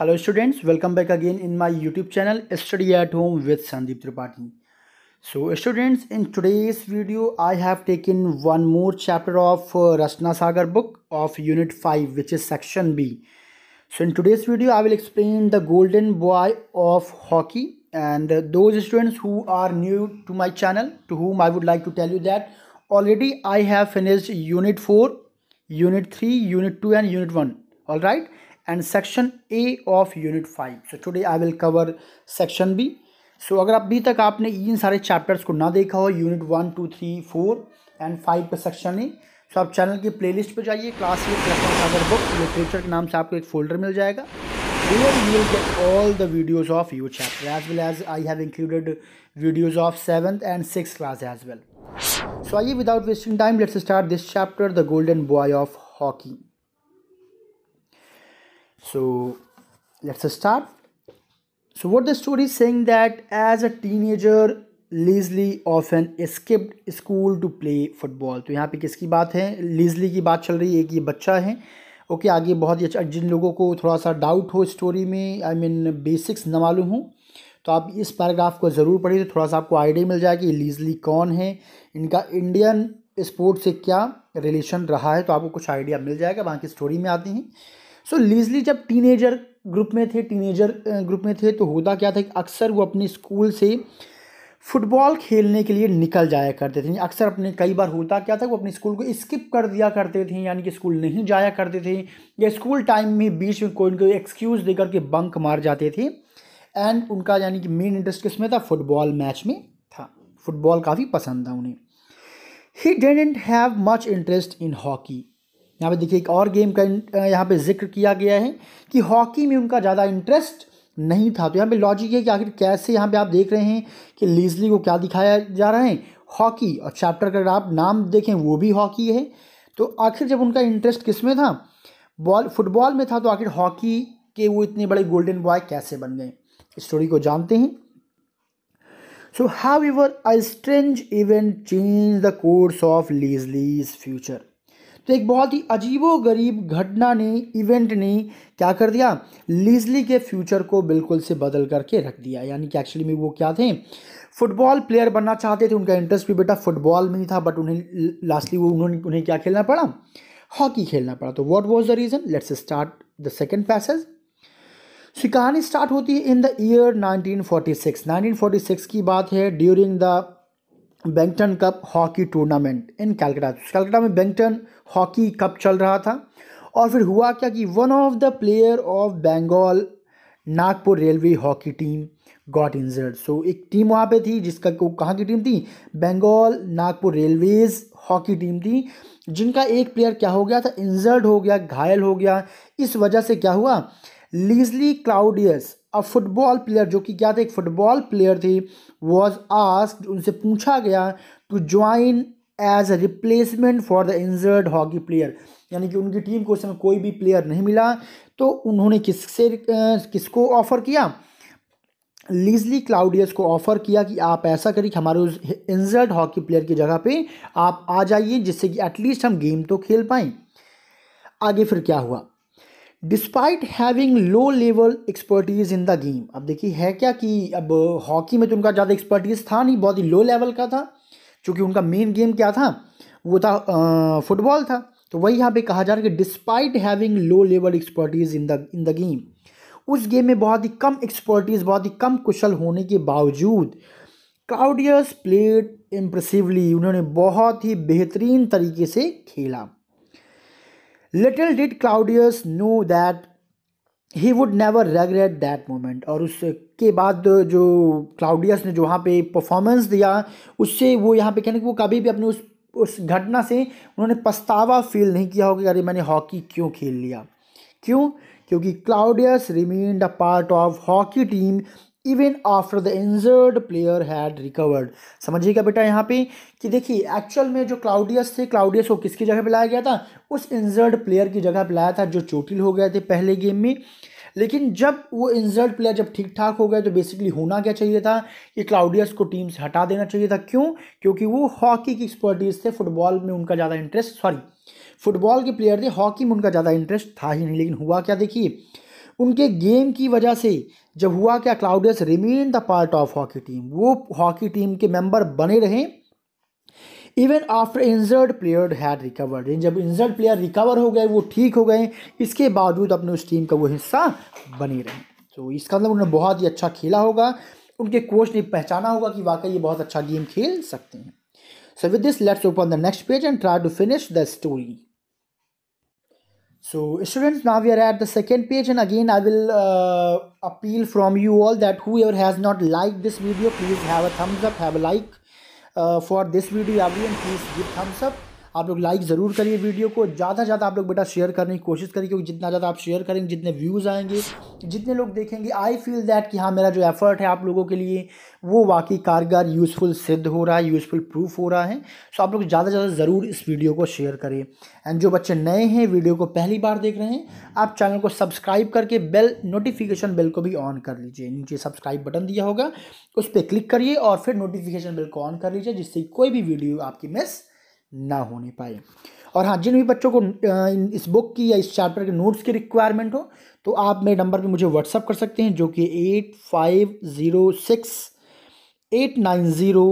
Hello students, welcome back again in my YouTube channel Study at Home with Sandeep Tripathi. So students, in today's video, I have taken one more chapter of uh, Rashna Sagar book of Unit 5 which is Section B. So in today's video, I will explain the golden boy of hockey and uh, those students who are new to my channel to whom I would like to tell you that already I have finished Unit 4, Unit 3, Unit 2 and Unit 1. Alright and section A of unit five so today I will cover section B so अगर अभी तक आपने इन सारे chapters को ना देखा हो unit one two three four and five पर सेक्शन ए सो आप चैनल की प्ले लिस्ट पर जाइए क्लास अगर बुक लिटरेचर के नाम से आपको एक फोल्डर मिल जाएगा all the videos of you chapter as well as I have included videos of seventh and six class as well so आइए without wasting time let's start this chapter the golden boy of hockey so let's start so what the story is saying that as a teenager Leslie often skipped school to play football तो यहाँ पे किसकी बात है लीजली की बात चल रही है एक ये बच्चा है ओके आगे बहुत ही अच्छा जिन लोगों को थोड़ा सा डाउट हो स्टोरी में आई मीन बेसिक्स ना मालूम हो तो आप इस पैराग्राफ को ज़रूर पढ़िए तो थोड़ा सा आपको आइडिया मिल जाएगा कि लीजली कौन है इनका इंडियन स्पोर्ट से क्या रिलेशन रहा है तो आपको कुछ आइडिया मिल जाएगा बाकी स्टोरी में आती हैं सो so, लीजली जब टीनेजर ग्रुप में थे टीनेजर ग्रुप में थे तो होता क्या था कि अक्सर वो अपने स्कूल से फुटबॉल खेलने के लिए निकल जाया करते थे अक्सर अपने कई बार होता क्या था वो अपने स्कूल को स्किप कर दिया करते थे यानी कि स्कूल नहीं जाया करते थे या स्कूल टाइम में बीच में कोई कोई एक्सक्यूज़ दे करके बंक मार जाते थे एंड उनका यानी कि मेन इंटरेस्ट किस में था फुटबॉल मैच में था फुटबॉल काफ़ी पसंद था उन्हें he didn't have much interest in hockey यहाँ पे देखिए एक और गेम का यहाँ पे जिक्र किया गया है कि हॉकी में उनका ज़्यादा इंटरेस्ट नहीं था तो यहाँ पे लॉजिक है कि आखिर कैसे यहाँ पे आप देख रहे हैं कि लीजली को क्या दिखाया जा रहा है हॉकी और चैप्टर का आप नाम देखें वो भी हॉकी है तो आखिर जब उनका इंटरेस्ट किस में था बॉल फुटबॉल में था तो आखिर हॉकी के वो इतने बड़े गोल्डन बॉय कैसे बन गए स्टोरी को जानते हैं so however a strange event change the course of Leslie's future तो एक बहुत ही अजीबो गरीब घटना ने इवेंट ने क्या कर दिया लीजली के फ्यूचर को बिल्कुल से बदल करके रख दिया यानी कि एक्चुअली में वो क्या थे फुटबॉल प्लेयर बनना चाहते थे उनका इंटरेस्ट भी बेटा फुटबॉल में ही था बट उन्हें लास्टली वो उन्होंने उन्हें क्या खेलना पड़ा हॉकी खेलना पड़ा तो what was the reason let's start the second passage so कहानी स्टार्ट होती है इन द ईयर 1946 1946 की बात है during the Beighton cup hockey tournament in Calcutta Calcutta में बैंगटन हॉकी कप चल रहा था और फिर हुआ क्या कि one of the player of Bengal Nagpur railway hockey team got injured so एक टीम वहाँ पे थी जिसका को कहाँ की टीम थी Bengal Nagpur railways hockey team थी जिनका एक प्लेयर क्या हो गया था इंजर्ड हो गया घायल हो गया इस वजह से क्या हुआ Leslie Claudius a football player जो कि क्या थे एक फुटबॉल प्लेयर थे वॉज आस्क उनसे पूछा गया to join as a replacement for the injured hockey player यानी कि उनकी टीम को उस समय कोई भी प्लेयर नहीं मिला तो उन्होंने किससे किसको ऑफ़र किया लीजली क्लाउडियस को ऑफ़र किया कि आप ऐसा करिए कि हमारे उस इंजर्ड हॉकी प्लेयर की जगह पे आप आ जाइए जिससे कि एटलीस्ट हम गेम तो खेल पाएं आगे फिर क्या हुआ despite having low level expertise in the game अब देखिए है क्या कि अब हॉकी में तो उनका ज़्यादा एक्सपर्टीज़ था नहीं बहुत ही लो लेवल का था चूँकि उनका मेन गेम क्या था वो था फुटबॉल था तो वही यहाँ पे कहा जा रहा है कि despite having low level expertise in the in the game उस गेम में बहुत ही कम एक्सपर्टीज़ बहुत ही कम कुशल होने के बावजूद क्लाउडियस प्लेड इम्प्रेसिवली उन्होंने बहुत ही बेहतरीन तरीके से खेला little did Claudius know that he would never regret that moment और उसके बाद जो क्लाउडियस ने जो वहाँ पे परफॉर्मेंस दिया उससे वो यहाँ पे कहने कि वो कभी भी अपने उस उस घटना से उन्होंने पछतावा फील नहीं किया होगा कि अरे मैंने हॉकी क्यों खेल लिया क्यों क्योंकि Claudius remained a part of hockey team even after the injured player had recovered समझिएगा बेटा यहाँ पे कि देखिए एक्चुअल में जो क्लाउडियस थे क्लाउडियस को किसकी जगह पे लाया गया था उस इंजर्ड प्लेयर की जगह पे लाया था जो चोटिल हो गए थे पहले गेम में लेकिन जब वो इंजर्ड प्लेयर जब ठीक ठाक हो गए तो बेसिकली होना क्या चाहिए था कि क्लाउडियस को टीम से हटा देना चाहिए था क्यों क्योंकि वो हॉकी की एक्सपर्टीज़ थे फुटबॉल में उनका ज़्यादा इंटरेस्ट सॉरी फुटबॉल के प्लेयर थे हॉकी में उनका ज़्यादा इंटरेस्ट था ही नहीं लेकिन हुआ क्या देखिए उनके गेम की वजह से जब हुआ क्या Claudius remain the part of hockey team वो हॉकी टीम के मेंबर बने रहे even after injured player had recovered जब इंजर्ड प्लेयर रिकवर हो गए वो ठीक हो गए इसके बावजूद अपने उस टीम का वो हिस्सा बने रहे तो इसका मतलब उन्होंने बहुत ही अच्छा खेला होगा उनके कोच ने पहचाना होगा कि वाकई ये बहुत अच्छा गेम खेल सकते हैं so with this let's open the next page and try to finish the story so students now we are at the second page and again i will uh, appeal from you all that whoever has not liked this video please have a thumbs up have a like uh, for this video everyone please give thumbs up आप लोग like ज़रूर करिए video को ज़्यादा से ज़्यादा आप लोग बेटा शेयर करने की कोशिश करिए क्योंकि जितना ज़्यादा आप शेयर करेंगे जितने व्यूज़ आएंगे जितने लोग देखेंगे आई फील दैट कि हाँ मेरा जो एफर्ट है आप लोगों के लिए वो वाकई कारगर यूज़फुल सिद्ध हो रहा है यूज़फुल प्रूफ हो रहा है सो आप लोग ज़्यादा से ज़्यादा ज़रूर इस वीडियो को शेयर करें एंड जो बच्चे नए हैं वीडियो को पहली बार देख रहे हैं आप चैनल को सब्सक्राइब करके बेल नोटिफिकेशन बेल को भी ऑन कर लीजिए नीचे सब्सक्राइब बटन दिया होगा उस पर क्लिक करिए और फिर नोटिफिकेशन बेल को ऑन कर लीजिए जिससे कोई भी वीडियो आपकी मिस ना होने पाए और हाँ जिन भी बच्चों को इस बुक की या इस चैप्टर के नोट्स की रिक्वायरमेंट हो तो आप मेरे नंबर पे मुझे व्हाट्सअप कर सकते हैं जो कि eight five zero six eight nine zero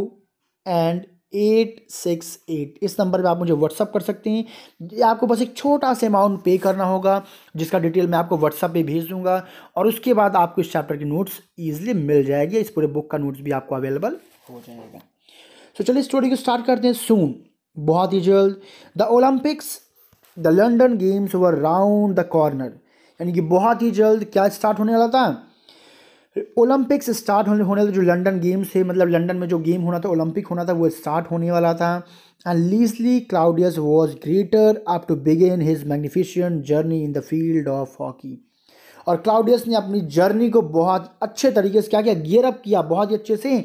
and eight six eight इस नंबर पे आप मुझे व्हाट्सअप कर सकते हैं आपको बस एक छोटा सा अमाउंट पे करना होगा जिसका डिटेल मैं आपको व्हाट्सअप पे भेज दूंगा और उसके बाद आपको इस चैप्टर के नोट्स ईजिली मिल जाएगी इस पूरे बुक का नोट्स भी आपको अवेलेबल हो जाएगा तो so, चलिए स्टोरी को स्टार्ट करते हैं सून बहुत ही जल्द the Olympics the London games were round the corner यानी कि बहुत ही जल्द क्या स्टार्ट होने वाला था ओलंपिक्स स्टार्ट होने होने जो लंडन गेम्स थे मतलब लंडन में जो गेम होना था ओलंपिक होना था वो स्टार्ट होने वाला था and Leslie Claudius was greater up to begin his magnificent journey in the field of hockey और क्लाउडियस ने अपनी जर्नी को बहुत अच्छे तरीके से क्या किया गियर अप किया बहुत ही अच्छे से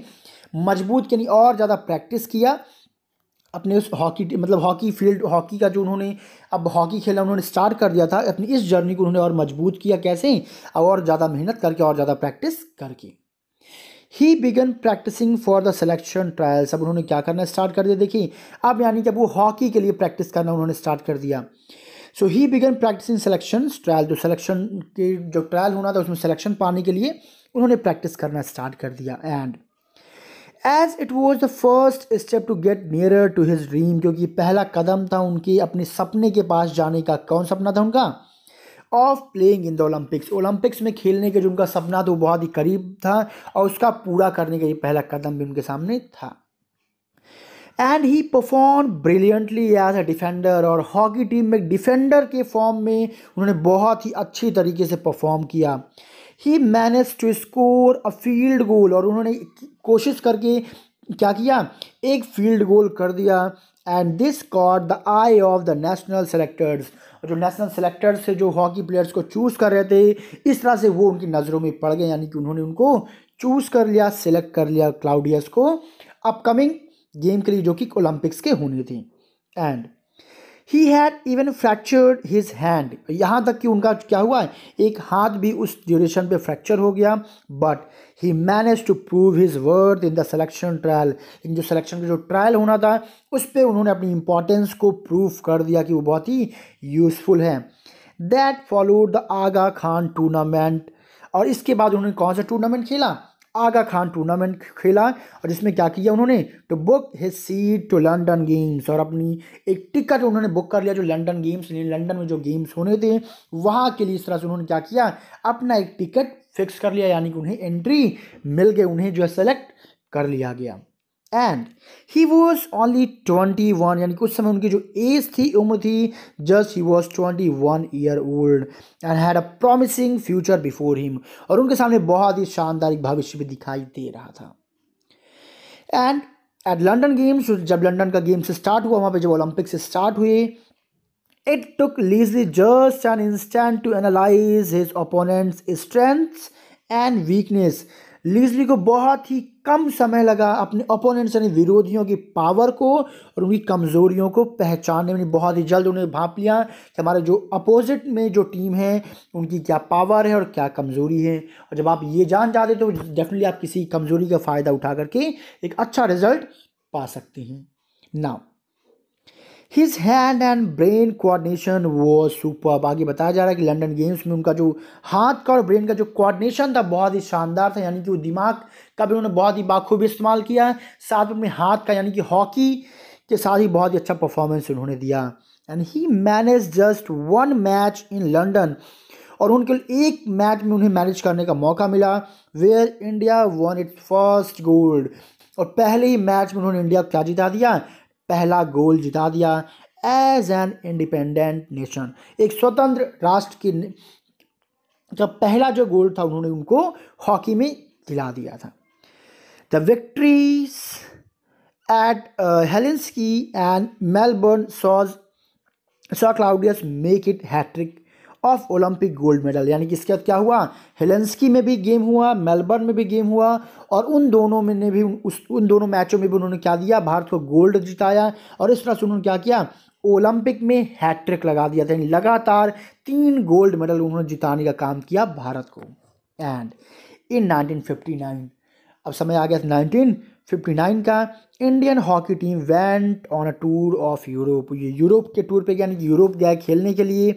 मजबूत यानी और ज़्यादा प्रैक्टिस किया अपने उस हॉकी मतलब हॉकी फील्ड हॉकी का जो उन्होंने अब हॉकी खेलना उन्होंने स्टार्ट कर दिया था अपनी इस जर्नी को उन्होंने और मजबूत किया कैसे और ज़्यादा मेहनत करके और ज़्यादा प्रैक्टिस करके he began practising for the selection trials अब उन्होंने क्या करना स्टार्ट कर दिया देखिए अब यानी कि अब वो हॉकी के लिए प्रैक्टिस करना उन्होंने स्टार्ट कर दिया so he began practising selection trial जो सिलेक्शन के जो ट्रायल होना था उसमें सिलेक्शन पाने के लिए उन्होंने प्रैक्टिस करना स्टार्ट कर दिया and as it was the first step to get nearer to his dream क्योंकि पहला कदम था उनकी अपने सपने के पास जाने का कौन सपना था उनका of playing in the Olympics Olympics में खेलने के जो उनका सपना था वो बहुत ही करीब था और उसका पूरा करने का ये पहला कदम भी उनके सामने था and he perform brilliantly as a defender और हॉकी टीम में डिफेंडर के फॉर्म में उन्होंने बहुत ही अच्छी तरीके से परफॉर्म किया he manage to score a field goal और उन्होंने कोशिश करके क्या किया एक फील्ड गोल कर दिया and this caught the eye of the national selectors जो नेशनल सेलेक्टर्स से जो हॉकी प्लेयर्स को चूज़ कर रहे थे इस तरह से वो उनकी नज़रों में पड़ गए यानी कि उन्होंने उनको चूज़ कर लिया सेलेक्ट कर लिया क्लाउडियस को अपकमिंग गेम के लिए जो कि ओलंपिक्स के होने थी and he had even fractured his hand यहाँ तक कि उनका क्या हुआ है एक हाथ भी उस ड्यूरेशन पे फ्रैक्चर हो गया but he manage to prove his worth in the selection trial in जो सिलेक्शन का जो ट्रायल होना था उस पर उन्होंने अपनी इंपॉर्टेंस को प्रूव कर दिया कि वो बहुत ही यूजफुल हैं that followed the Aga Khan tournament और इसके बाद उन्होंने कौन सा टूर्नामेंट खेला आगा खान टूर्नामेंट खेला और जिसमें क्या किया उन्होंने तो book his seat to London games और अपनी एक टिकट उन्होंने बुक कर लिया जो लंडन गेम्स लंडन में जो गेम्स होने थे वहाँ के लिए इस तरह से उन्होंने क्या किया अपना एक टिकट फिक्स कर लिया यानी कि उन्हें एंट्री मिल गई उन्हें जो है सेलेक्ट कर लिया गया and he was only twenty one यानी कुछ समय उनकी जो एज थी उम्र थी just he was twenty one year old and had a promising future before him और उनके सामने बहुत ही शानदार एक भविष्य भी दिखाई दे रहा था एंड एट लंडन गेम्स जब लंडन का गेम्स स्टार्ट हुआ वहाँ पर जब ओलंपिक्स स्टार्ट हुए it took Leslie just an instant to analyse his opponents strengths and weakness Leslie को बहुत ही कम समय लगा अपने ओपोनेंट्स यानी विरोधियों की पावर को और उनकी कमज़ोरियों को पहचानने में बहुत ही जल्द उन्हें भाप लिया कि हमारे जो अपोजिट में जो टीम है उनकी क्या पावर है और क्या कमज़ोरी है और जब आप ये जान जाते तो डेफिनेटली आप किसी कमज़ोरी का फ़ायदा उठा करके एक अच्छा रिज़ल्ट पा सकते हैं now his hand and brain coordination वो सुपर आगे बताया जा रहा है कि लंदन गेम्स में उनका जो हाथ का और ब्रेन का जो कोऑर्डिनेशन था बहुत ही शानदार था यानी कि वो दिमाग का भी उन्होंने बहुत ही बाखूबी इस्तेमाल किया है साथ में अपने हाथ का यानी कि हॉकी के साथ ही बहुत ही अच्छा परफॉर्मेंस उन्होंने दिया and he manage just one match in London और उनके एक मैच में उन्हें मैनेज करने का मौका मिला where India won its first gold और पहले ही मैच में उन्होंने इंडिया को क्या जिता दिया पहला गोल जिता दिया एज एन इंडिपेंडेंट नेशन एक स्वतंत्र राष्ट्र की का पहला जो गोल था उन्होंने उनको हॉकी में दिला दिया था the victories at Helsinki and Melbourne saw saw Claudius make it hat-trick of Olympic gold medal यानी कि इसके बाद क्या हुआ हेलेंस्की में भी गेम हुआ मेलबर्न में भी गेम हुआ और उन दोनों में ने भी उस उन दोनों मैचों में भी उन्होंने क्या दिया भारत को गोल्ड जिताया और इस तरह से उन्होंने क्या किया ओलंपिक में हैट्रिक लगा दिया था यानी लगातार तीन गोल्ड मेडल उन्होंने जिताने का काम किया भारत को एंड इन 1959 अब समय आ गया था 1959 का Indian hockey team went on a tour of Europe ये यूरोप के टूर पे यानी कि यूरोप गया खेलने के लिए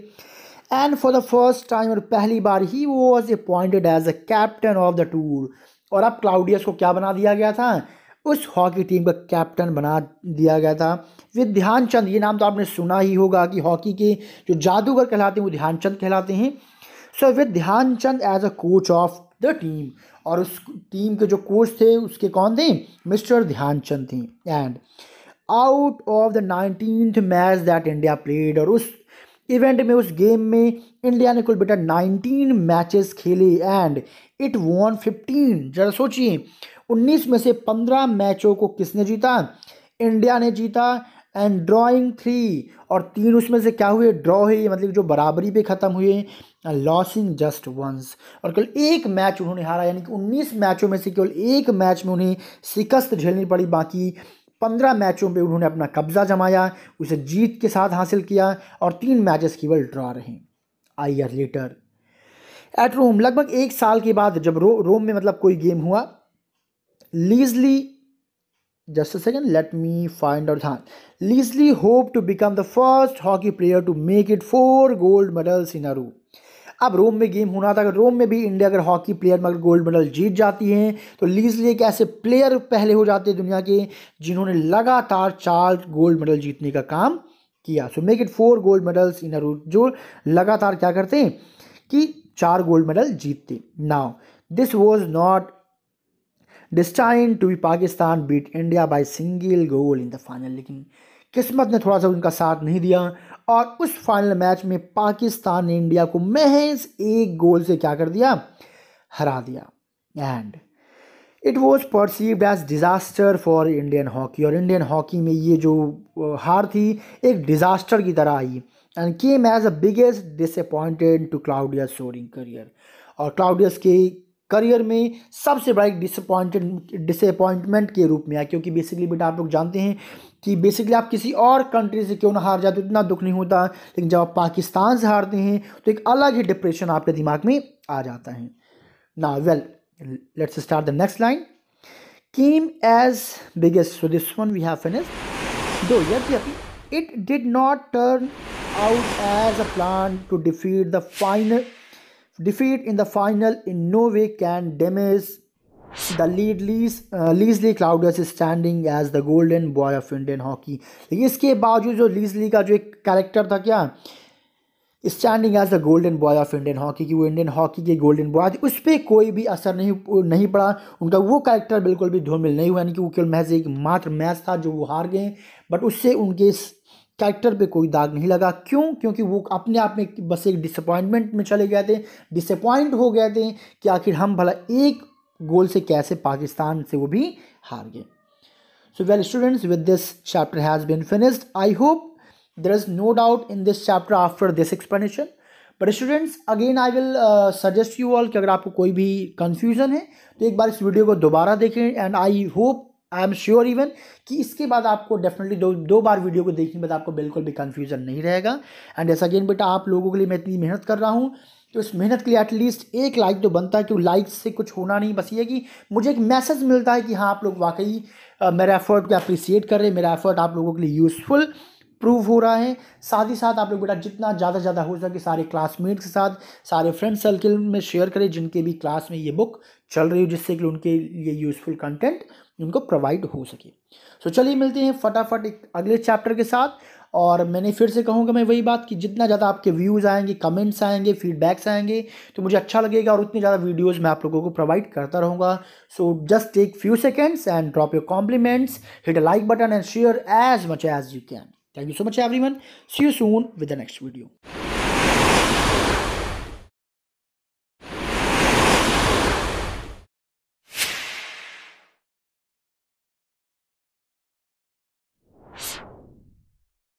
and for the first time और पहली बार he was appointed as a captain of the tour और अब क्लाउडियस को क्या बना दिया गया था उस हॉकी टीम का कैप्टन बना दिया गया था विद ध्यानचंद ये नाम तो आपने सुना ही होगा कि हॉकी के जो जादूगर कहलाते हैं वो ध्यानचंद कहलाते हैं so with Dhyan Chand as a coach of the team और उस टीम के जो कोच थे उसके कौन थे मिस्टर ध्यानचंद थे and out of the nineteen match that India played और उस इवेंट में उस गेम में इंडिया ने कुल बेटा 19 मैचेस खेले एंड इट वॉन 15 जरा सोचिए 19 में से 15 मैचों को किसने जीता इंडिया ने जीता एंड ड्राइंग थ्री और तीन उसमें से क्या हुए ड्रॉ हुए मतलब जो बराबरी पे ख़त्म हुए लॉसिंग जस्ट वंस और केवल एक मैच उन्होंने हारा यानी कि उन्नीस मैचों में से केवल एक मैच में उन्हें शिकस्त झेलनी पड़ी बाकी पंद्रह मैचों में उन्होंने अपना कब्जा जमाया उसे जीत के साथ हासिल किया और तीन मैचेस केवल ड्रा रहे a year later at Rome लगभग एक साल के बाद जब रो, रोम में मतलब कोई गेम हुआ Leslie just second let me find out हाँ Leslie hope to become the first hockey player to make it four gold medals in a room अब रोम में गेम होना था अगर रोम में भी इंडिया अगर हॉकी प्लेयर में गोल्ड मेडल जीत जाती है तो लीज एक ऐसे प्लेयर पहले हो जाते हैं दुनिया के जिन्होंने लगातार चार गोल्ड मेडल जीतने का काम किया so make it four gold medals in a जो लगातार क्या करते हैं कि चार गोल्ड मेडल जीतते now this was not destined to be Pakistan beat India by single goal in the final लेकिन किस्मत ने थोड़ा सा उनका साथ नहीं दिया और उस फाइनल मैच में पाकिस्तान ने इंडिया को महज एक गोल से क्या कर दिया हरा दिया and it was perceived as disaster for Indian hockey और इंडियन हॉकी में ये जो हार थी एक डिज़ास्टर की तरह आई and came as a biggest disappointed to Claudius soaring career और क्लाउडियस के करियर में सबसे बड़ा एक डिसअपॉइंटेड डिसअपॉइंटमेंट के रूप में आया क्योंकि बेसिकली बेटा आप लोग जानते हैं कि बेसिकली आप किसी और कंट्री से क्यों ना हार जाते इतना दुख नहीं होता लेकिन जब आप पाकिस्तान से हारते हैं तो एक अलग ही डिप्रेशन आपके दिमाग में आ जाता है ना well let's start the next line came as biggest so this one we have finish though यद्यपि it did not turn out as a plan to defeat the final defeat in the final in no way can damage the lead Les Leslie Claudius standing as the golden boy of Indian hockey लेकिन इसके बावजूद जो लीजली का जो एक character था क्या standing as the golden boy of Indian hockey कि वो इंडियन हॉकी के गोल्डन बॉय थे उस पर कोई भी असर नहीं नहीं पड़ा उनका वो कैरेक्टर बिल्कुल भी धूमिल नहीं हुआ यानी कि वो केवल महज एक मात्र मैच था जो वो हार गए बट उससे उनके कैरेक्टर पे कोई दाग नहीं लगा क्यों क्योंकि वो अपने आप में बस एक डिसअपॉइंटमेंट में चले गए थे डिसअपॉइंट हो गए थे कि आखिर हम भला एक गोल से कैसे पाकिस्तान से वो भी हार गए so well students with this chapter has been finished I hope there is no doubt in this chapter after this explanation but students again I will suggest you all कि अगर आपको कोई भी कन्फ्यूज़न है तो एक बार इस वीडियो को दोबारा देखें and I hope I am sure even कि इसके बाद आपको डेफिनेटली दो दो बार वीडियो को देखने के बाद आपको बिल्कुल भी कन्फ्यूजन नहीं रहेगा एंड ऐसा अगेन बेटा आप लोगों के लिए मैं इतनी मेहनत कर रहा हूँ तो इस मेहनत के लिए एटलीस्ट एक लाइक तो बनता है क्यों लाइक से कुछ होना नहीं बस ये कि मुझे एक मैसेज मिलता है कि हाँ आप लोग वाकई मेरा एफर्ट को अप्रिसिएट कर रहे हैं मेरा एफर्ट आप लोगों के लिए यूज़फुल प्रूव हो रहा है साथ ही साथ आप लोग बेटा जितना ज़्यादा ज़्यादा हो सके सारे क्लासमेट्स के साथ सारे फ्रेंड सर्कल में शेयर करें जिनके भी क्लास में ये बुक चल रही हो जिससे कि उनके लिए यूज़फुल कंटेंट उनको प्रोवाइड हो सके सो so, चलिए मिलते हैं फटाफट एक अगले चैप्टर के साथ और मैंने फिर से कहूँगा मैं वही बात कि जितना ज़्यादा आपके व्यूज़ आएंगे कमेंट्स आएंगे फीडबैक्स आएंगे तो मुझे अच्छा लगेगा और उतनी ज़्यादा वीडियोज़ मैं आप लोगों को प्रोवाइड करता रहूँगा so just take few seconds and drop your compliments hit a like button and share as much as you can thank you so much everyone see you soon with the next video